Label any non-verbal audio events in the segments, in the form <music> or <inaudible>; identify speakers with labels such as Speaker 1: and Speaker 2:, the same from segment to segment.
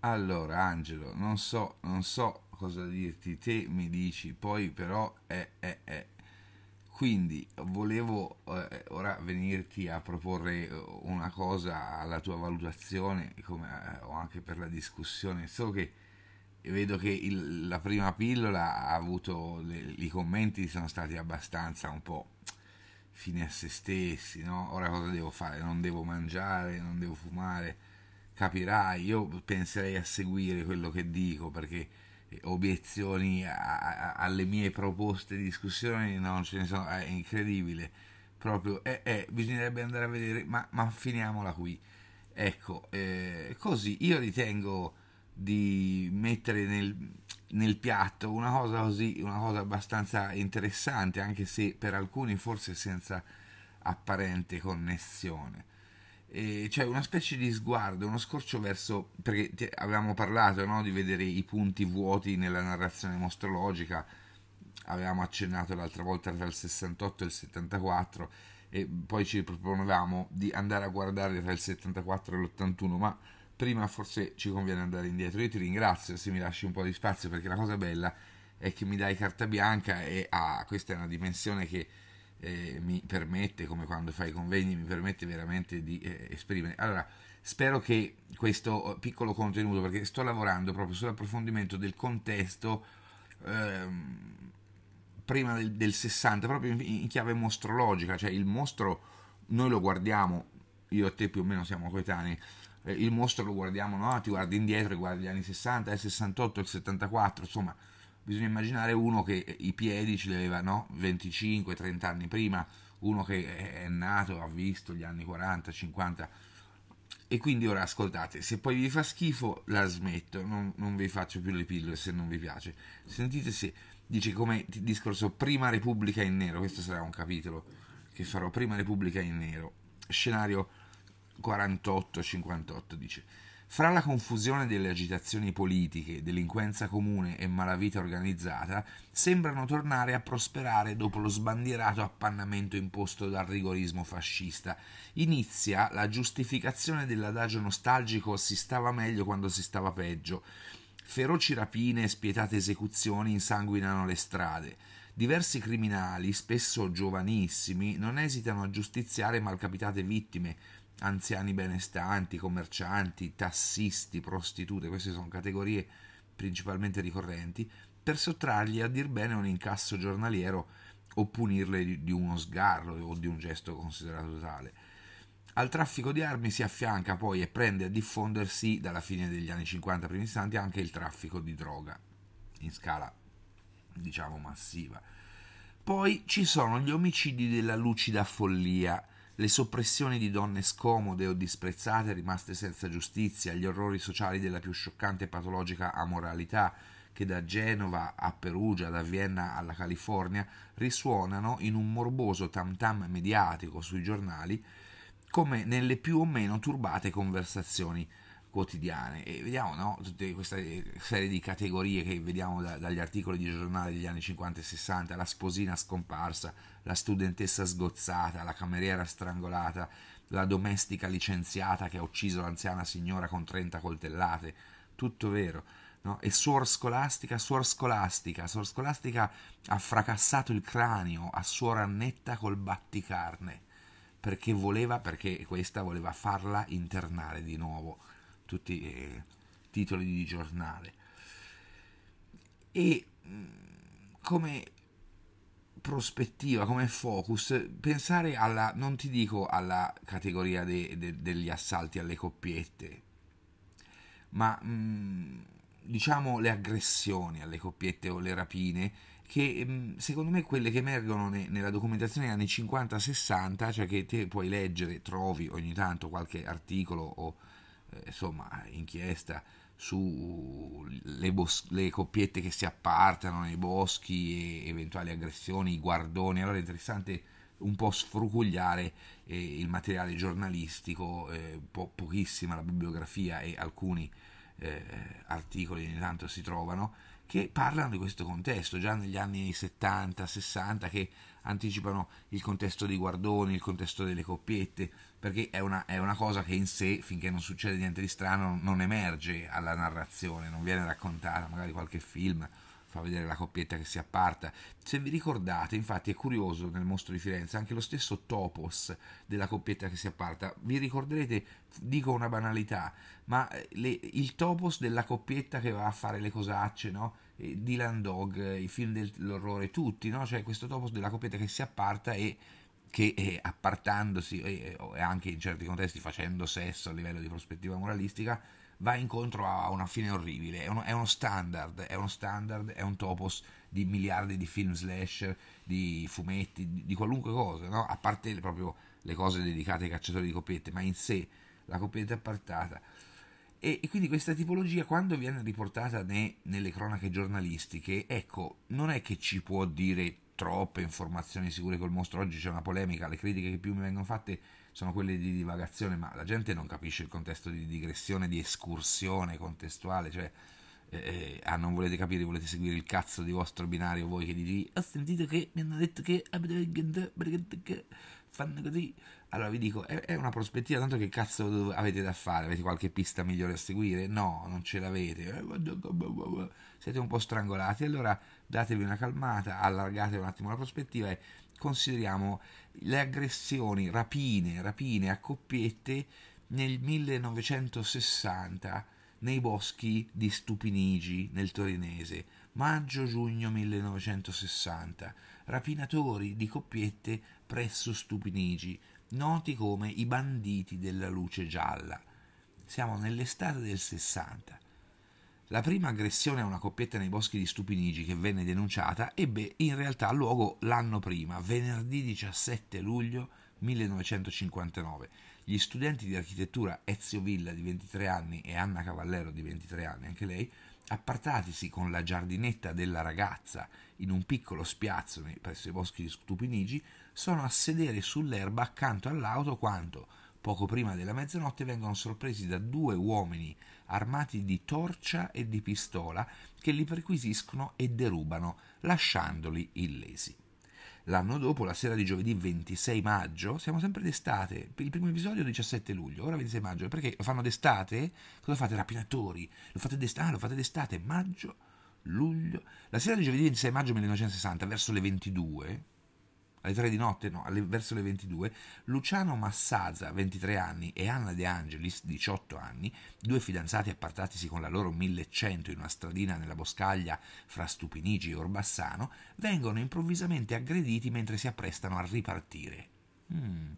Speaker 1: Allora, Angelo, non so, non so cosa dirti, te mi dici, poi però è, è, è. Quindi volevo eh, ora venirti a proporre eh, una cosa alla tua valutazione come, eh, o anche per la discussione, So che vedo che il, la prima pillola ha avuto, le, i commenti sono stati abbastanza un po' fine a se stessi, no? Ora cosa devo fare? Non devo mangiare, non devo fumare capirai, io penserei a seguire quello che dico perché eh, obiezioni a, a, alle mie proposte di discussione non ce ne sono, è incredibile, proprio eh, eh, bisognerebbe andare a vedere, ma, ma finiamola qui. Ecco, eh, così io ritengo di mettere nel, nel, piatto una cosa così, una cosa abbastanza interessante, anche se per alcuni forse senza apparente connessione eh, cioè una specie di sguardo, uno scorcio verso, perché te, avevamo parlato no, di vedere i punti vuoti nella narrazione mostrologica, avevamo accennato l'altra volta tra il 68 e il 74 e poi ci proponevamo di andare a guardare tra il 74 e l'81, ma prima forse ci conviene andare indietro. Io ti ringrazio se mi lasci un po' di spazio perché la cosa bella è che mi dai carta bianca e ah, questa è una dimensione che eh, mi permette, come quando fai i convegni, mi permette veramente di eh, esprimere. Allora, spero che questo eh, piccolo contenuto, perché sto lavorando proprio sull'approfondimento del contesto ehm, prima del, del, 60, proprio in, in, chiave mostrologica, cioè il mostro noi lo guardiamo, io e te più o meno siamo coetanei, eh, il mostro lo guardiamo, no? ti guardi indietro, guardi gli anni 60, il 68, il 74, insomma bisogna immaginare uno che i piedi ce li aveva no? 25-30 anni prima, uno che è nato, ha visto gli anni 40-50 e quindi ora ascoltate, se poi vi fa schifo la smetto, non, non, vi faccio più le pillole se non vi piace. Sentite se dice come discorso Prima Repubblica in nero, questo sarà un capitolo che farò, Prima Repubblica in nero, scenario 48-58 dice. Fra la confusione delle agitazioni politiche, delinquenza comune e malavita organizzata, sembrano tornare a prosperare dopo lo sbandierato appannamento imposto dal rigorismo fascista. Inizia la giustificazione dell'adagio nostalgico si stava meglio quando si stava peggio. Feroci rapine e spietate esecuzioni insanguinano le strade. Diversi criminali, spesso giovanissimi, non esitano a giustiziare malcapitate vittime, anziani benestanti, commercianti, tassisti, prostitute, queste sono categorie principalmente ricorrenti, per sottrargli a dir bene un incasso giornaliero o punirle di uno sgarro o di un gesto considerato tale. Al traffico di armi si affianca poi e prende a diffondersi dalla fine degli anni 50 primi istanti anche il traffico di droga in scala diciamo massiva. Poi ci sono gli omicidi della lucida follia, le soppressioni di donne scomode o disprezzate rimaste senza giustizia, gli orrori sociali della più scioccante e patologica amoralità, che da Genova a Perugia, da Vienna alla California, risuonano in un morboso tam tam mediatico sui giornali, come nelle più o meno turbate conversazioni quotidiane e vediamo no, tutte queste eh, serie di categorie che vediamo da, dagli articoli di giornale degli anni 50 e 60, la sposina scomparsa, la studentessa sgozzata, la cameriera strangolata, la domestica licenziata che ha ucciso l'anziana signora con 30 coltellate, tutto vero. No? E suor scolastica, suor scolastica, suor scolastica ha fracassato il cranio a suor Annetta col batticarne perché voleva, perché questa voleva farla internare di nuovo tutti eh, titoli di giornale. E mh, mm, come prospettiva, come focus, pensare alla, non ti dico alla categoria de, de, degli assalti alle coppiette, ma mh, mm, diciamo le aggressioni alle coppiette o le rapine, che mh, mm, secondo me quelle che emergono ne, nella documentazione degli anni 50-60, cioè che te puoi leggere, trovi ogni tanto qualche articolo o eh, insomma, inchiesta sulle bos- coppiette che si appartano nei boschi e eventuali aggressioni, i guardoni. Allora è interessante un po' sfrugugliare eh, il materiale giornalistico, eh, po- pochissima la bibliografia e alcuni eh, articoli ogni tanto si trovano che parlano di questo contesto, già negli anni 70, 60, che anticipano il contesto dei guardoni, il contesto delle coppiette, perché è una, è una cosa che in sé, finché non succede niente di strano, non emerge alla narrazione, non viene raccontata, magari qualche film fa vedere la coppietta che si apparta. Se vi ricordate, infatti è curioso nel mostro di Firenze anche lo stesso topos della coppietta che si apparta. Vi ricorderete, dico una banalità, ma eh, le, il topos della coppietta che va a fare le cosacce, no? Dylan Dog, eh, i film dell'orrore tutti, no? Cioè questo topos della coppietta che si apparta e che eh, appartandosi e eh, eh anche in certi contesti facendo sesso a livello di prospettiva moralistica va incontro a una fine orribile. È uno, è uno, standard, è uno standard, è un topos di miliardi di film slasher, di fumetti, di, di qualunque cosa, no? a parte le, proprio le cose dedicate ai cacciatori di coppiette, ma in sé la coppietta appartata. E, e, quindi questa tipologia, quando viene riportata ne, nelle cronache giornalistiche, ecco, non è che ci può dire troppe informazioni sicure col mostro. Oggi c'è una polemica, le critiche che più mi vengono fatte sono quelle di divagazione, ma la gente non capisce il contesto di digressione, di escursione contestuale, cioè... Eh, eh ah, non volete capire, volete seguire il cazzo di vostro binario voi che dite ho ah, sentito che mi hanno detto che fanno così. Allora vi dico, è, è una prospettiva, tanto che cazzo avete da fare? Avete qualche pista migliore da seguire? No, non ce l'avete. Eh, Siete un po' strangolati, allora datevi una calmata, allargate un attimo la prospettiva e consideriamo le aggressioni, rapine, rapine a coppiette nel 1960 nei boschi di Stupinigi nel Torinese, maggio-giugno 1960 rapinatori di coppiette presso stupinigi, noti come i banditi della luce gialla. Siamo nell'estate del 60. La prima aggressione a una coppietta nei boschi di Stupinigi che venne denunciata ebbe in realtà luogo l'anno prima, venerdì 17 luglio 1959, gli studenti di architettura Ezio Villa di 23 anni e Anna Cavallero di 23 anni, anche lei, appartatisi con la giardinetta della ragazza in un piccolo spiazzo presso i boschi di Stupinigi, sono a sedere sull'erba accanto all'auto quando, poco prima della mezzanotte, vengono sorpresi da due uomini armati di torcia e di pistola che li perquisiscono e derubano, lasciandoli illesi. L'anno dopo, la sera di giovedì 26 maggio, siamo sempre d'estate, il primo episodio 17 luglio, ora 26 maggio, perché lo fanno d'estate? Cosa fate? Rapinatori? Lo fate d'estate? Ah, lo fate d'estate? Maggio, luglio. La sera di giovedì 26 maggio 1960, verso le 22, alle 3 di notte, no, alle, verso le 22, Luciano Massaza, 23 anni, e Anna De Angelis, 18 anni, due fidanzati appartatisi con la loro 1100 in una stradina nella boscaglia fra Stupinigi e Orbassano, vengono improvvisamente aggrediti mentre si apprestano a ripartire. Hmm,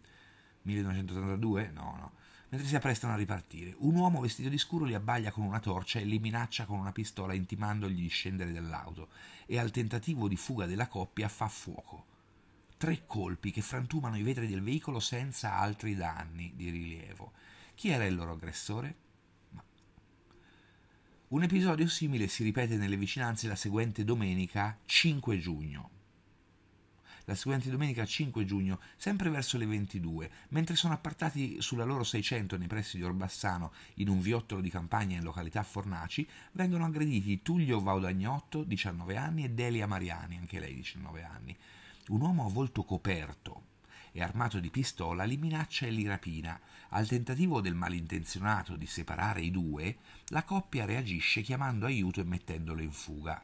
Speaker 1: 1982? No, no. Mentre si apprestano a ripartire, un uomo vestito di scuro li abbaglia con una torcia e li minaccia con una pistola intimandogli di scendere dall'auto e al tentativo di fuga della coppia fa fuoco tre colpi che frantumano i vetri del veicolo senza altri danni di rilievo. Chi era il loro aggressore? Ma. Un episodio simile si ripete nelle vicinanze la seguente domenica 5 giugno. La seguente domenica 5 giugno, sempre verso le 22, mentre sono appartati sulla loro 600 nei pressi di Orbassano, in un viottolo di campagna in località Fornaci, vengono aggrediti Tullio Vaudagnotto, 19 anni, e Delia Mariani, anche lei 19 anni un uomo a volto coperto e armato di pistola li minaccia e li rapina. Al tentativo del malintenzionato di separare i due, la coppia reagisce chiamando aiuto e mettendolo in fuga.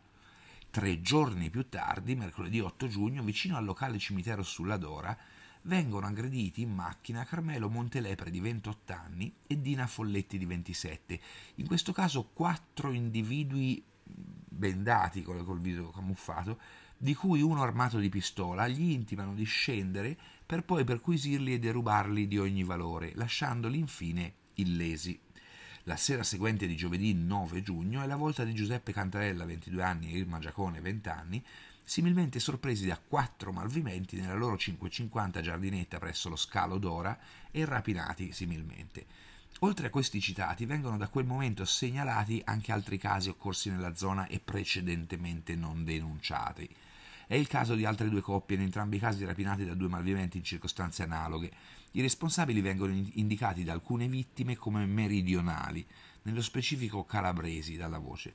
Speaker 1: Tre giorni più tardi, mercoledì 8 giugno, vicino al locale cimitero sulla Dora, vengono aggrediti in macchina Carmelo Montelepre di 28 anni e Dina Folletti di 27. In questo caso quattro individui bendati col viso camuffato di cui uno armato di pistola gli intimano di scendere per poi perquisirli e derubarli di ogni valore, lasciandoli infine illesi. La sera seguente di giovedì 9 giugno è la volta di Giuseppe Cantarella, 22 anni, e Irma Giacone, 20 anni, similmente sorpresi da quattro malviventi nella loro 550 giardinetta presso lo scalo d'Ora e rapinati similmente. Oltre a questi citati, vengono da quel momento segnalati anche altri casi occorsi nella zona e precedentemente non denunciati. È il caso di altre due coppie, in entrambi i casi rapinate da due malviventi in circostanze analoghe. I responsabili vengono indicati da alcune vittime come meridionali, nello specifico calabresi dalla voce.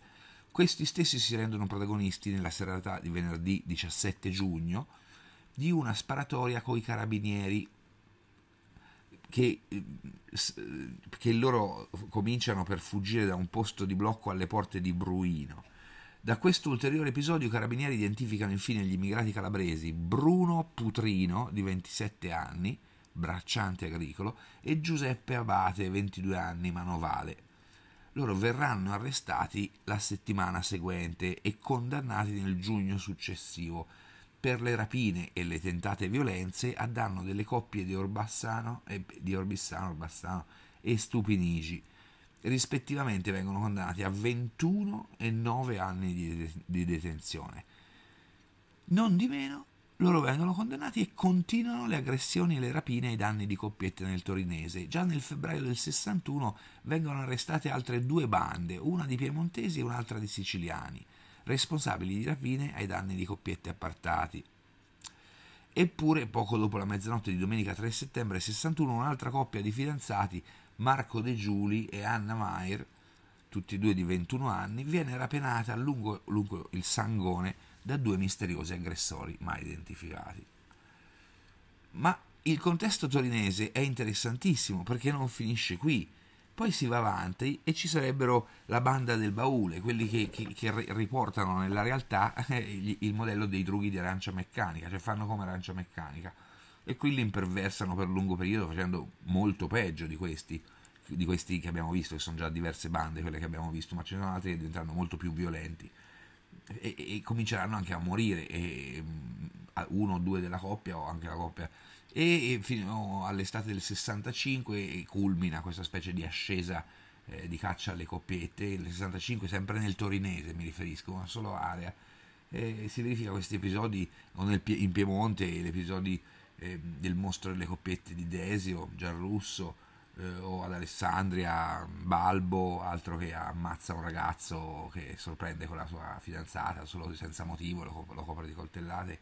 Speaker 1: Questi stessi si rendono protagonisti nella serata di venerdì 17 giugno di una sparatoria con i carabinieri che, eh, che loro cominciano per fuggire da un posto di blocco alle porte di Bruino. Da questo ulteriore episodio i carabinieri identificano infine gli immigrati calabresi Bruno Putrino, di 27 anni, bracciante agricolo, e Giuseppe Abate, 22 anni, manovale. Loro verranno arrestati la settimana seguente e condannati nel giugno successivo per le rapine e le tentate violenze a danno delle coppie di Orbassano e, eh, di Orbassano, Orbassano e Stupinigi rispettivamente vengono condannati a 21 e 9 anni di, di detenzione. Non di meno, loro vengono condannati e continuano le aggressioni e le rapine ai danni di coppiette nel torinese. Già nel febbraio del 61 vengono arrestate altre due bande, una di piemontesi e un'altra di siciliani, responsabili di rapine ai danni di coppiette appartati. Eppure, poco dopo la mezzanotte di domenica 3 settembre 61, un'altra coppia di fidanzati Marco De Giuli e Anna Mayer, tutti e due di 21 anni, viene rapenata lungo, lungo il Sangone da due misteriosi aggressori mai identificati. Ma il contesto torinese è interessantissimo perché non finisce qui. Poi si va avanti e ci sarebbero la banda del baule, quelli che, che, che riportano nella realtà <laughs> il modello dei drughi di arancia meccanica, cioè fanno come arancia meccanica e qui li imperversano per lungo periodo facendo molto peggio di questi, di questi che abbiamo visto, che sono già diverse bande quelle che abbiamo visto, ma ce ne sono altre che diventano molto più violenti e, e cominceranno anche a morire e, mm, uno o due della coppia o anche la coppia e, e fino all'estate del 65 culmina questa specie di ascesa eh, di caccia alle coppiette, nel 65 sempre nel torinese mi riferisco, una sola area, e si verificano questi episodi o nel, in Piemonte, gli episodi eh, del mostro delle coppiette di Desio, Gianrusso eh, o ad Alessandria, Balbo, altro che ammazza un ragazzo che sorprende con la sua fidanzata solo senza motivo, lo, lo copre di coltellate.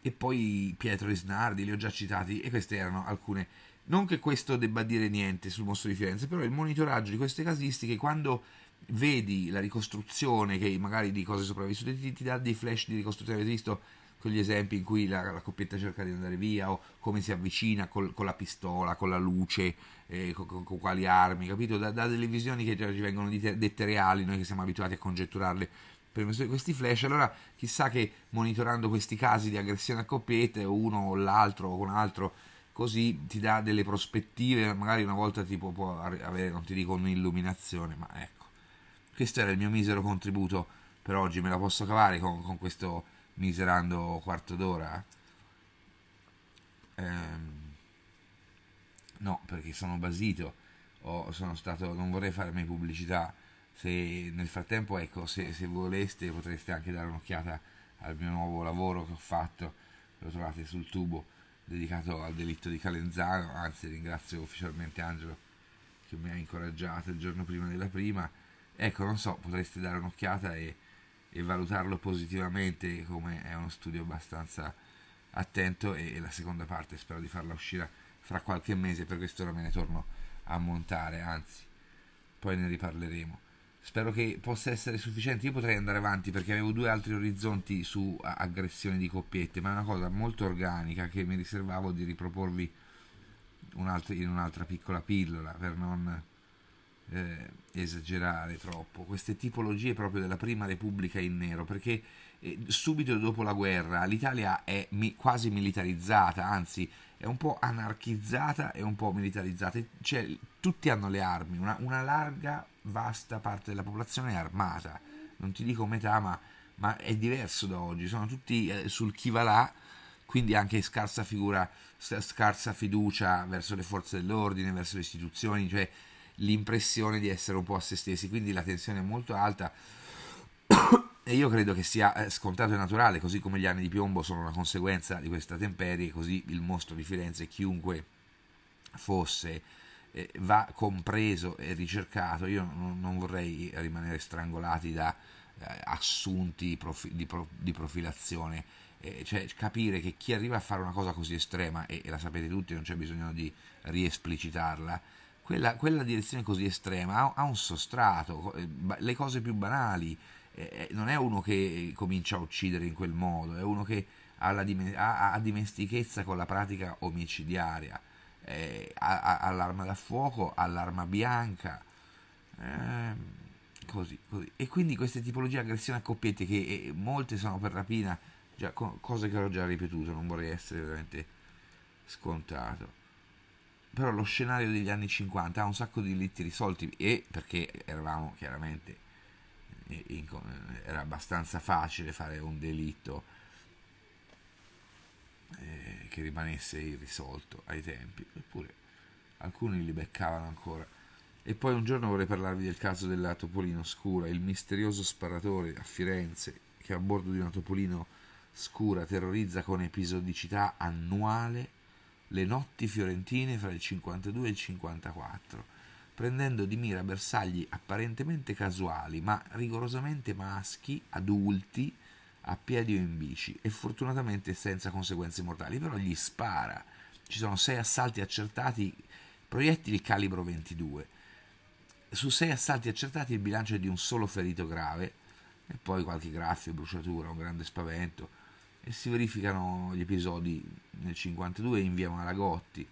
Speaker 1: E poi Pietro Isnardi, li ho già citati, e queste erano alcune non che questo debba dire niente sul mostro di Firenze, però il monitoraggio di queste casistiche, quando vedi la ricostruzione che magari di cose sopravvissute, ti, ti dà dei flash di ricostruzione. Avete visto con gli esempi in cui la, la coppietta cerca di andare via o come si avvicina col, con la pistola, con la luce, eh, con, con, con, quali armi, capito? Da, da delle visioni che ci vengono dite, dette reali, noi che siamo abituati a congetturarle per questi flash, allora chissà che monitorando questi casi di aggressione a coppiette uno o l'altro o un altro così ti dà delle prospettive, magari una volta ti può, può avere, non ti dico un'illuminazione, ma ecco, questo era il mio misero contributo per oggi, me la posso cavare con, con questo miserando quarto d'ora? Ehm, no, perché sono basito, o sono stato, non vorrei farmi pubblicità. Se nel frattempo, ecco, se, se voleste potreste anche dare un'occhiata al mio nuovo lavoro che ho fatto, lo trovate sul tubo dedicato al delitto di Calenzano, anzi ringrazio ufficialmente Angelo che mi ha incoraggiato il giorno prima della prima. Ecco, non so, potreste dare un'occhiata e e valutarlo positivamente come è uno studio abbastanza attento e, la seconda parte spero di farla uscire fra qualche mese per questo ora me ne torno a montare anzi poi ne riparleremo spero che possa essere sufficiente io potrei andare avanti perché avevo due altri orizzonti su aggressioni di coppiette ma è una cosa molto organica che mi riservavo di riproporvi un altro, in un'altra piccola pillola per non eh, esagerare troppo, queste tipologie proprio della prima repubblica in nero, perché eh, subito dopo la guerra l'Italia è mi- quasi militarizzata, anzi è un po' anarchizzata e un po' militarizzata, cioè, tutti hanno le armi, una, una, larga, vasta parte della popolazione è armata, non ti dico metà, ma, ma è diverso da oggi, sono tutti eh, sul chi va là, quindi anche scarsa figura, scarsa fiducia verso le forze dell'ordine, verso le istituzioni, cioè l'impressione di essere un po' a se stessi, quindi la tensione è molto alta <coughs> e io credo che sia eh, scontato e naturale, così come gli anni di piombo sono una conseguenza di questa temperie, così il mostro di Firenze, chiunque fosse, eh, va compreso e ricercato. Io non, non vorrei rimanere strangolati da eh, assunti profi, di, pro, di, profilazione, eh, cioè capire che chi arriva a fare una cosa così estrema, e, e la sapete tutti, non c'è bisogno di riesplicitarla, quella, quella direzione così estrema ha, ha, un sostrato, eh, le cose più banali, eh, eh, non è uno che comincia a uccidere in quel modo, è uno che ha, la, ha, ha dimestichezza con la pratica omicidiaria, eh, all'arma da fuoco, all'arma bianca, eh, così, così, E quindi queste tipologie di aggressione a coppiette che eh, molte sono per rapina, già, co- cose che ho già ripetuto, non vorrei essere veramente scontato però lo scenario degli anni 50 ha un sacco di litti risolti e perché eravamo chiaramente eh, in, eh, era abbastanza facile fare un delitto eh, che rimanesse irrisolto ai tempi eppure alcuni li beccavano ancora e poi un giorno vorrei parlarvi del caso della Topolino Scura, il misterioso sparatore a Firenze che a bordo di una Topolino Scura terrorizza con episodicità annuale le notti fiorentine fra il 52 e il 54, prendendo di mira bersagli apparentemente casuali, ma rigorosamente maschi, adulti, a piedi o in bici, e fortunatamente senza conseguenze mortali, però gli spara. Ci sono sei assalti accertati, proiettili calibro 22. Su sei assalti accertati il bilancio è di un solo ferito grave, e poi qualche graffio, bruciatura, un grande spavento, e si verificano gli episodi nel 52 in via Maragotti,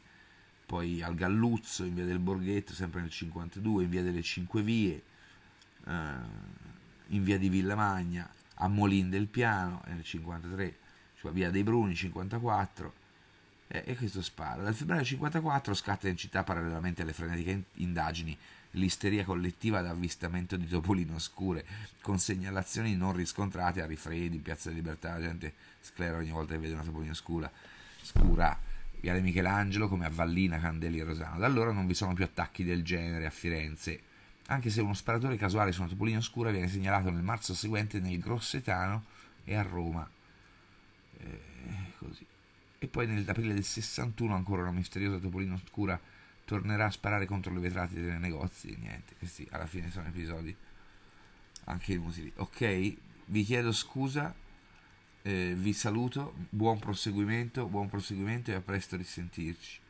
Speaker 1: poi al Galluzzo in via del Borghetto, sempre nel 52, in via delle Cinque Vie, eh, in via di Villa Magna, a Molin del Piano eh, nel 53, cioè via dei Bruni 54 eh, e questo spara. Dal febbraio 1954 scatta in città parallelamente alle frenetiche indagini l'isteria collettiva d'avvistamento di topolino scure, con segnalazioni non riscontrate a rifredi, Piazza di Libertà, la gente sclera ogni volta che vede una topolino oscura scura Viale Michelangelo come a Vallina, Candeli e Rosano. Da allora non vi sono più attacchi del genere a Firenze, anche se uno sparatore casuale su una topolina scura viene segnalato nel marzo seguente nel Grossetano e a Roma. Eh, così. E poi nell'aprile del 61 ancora una misteriosa topolina scura tornerà a sparare contro le vetrate dei negozi. Niente, questi alla fine sono episodi anche inutili. Ok, vi chiedo scusa eh, vi saluto, buon proseguimento, buon proseguimento e a presto risentirci.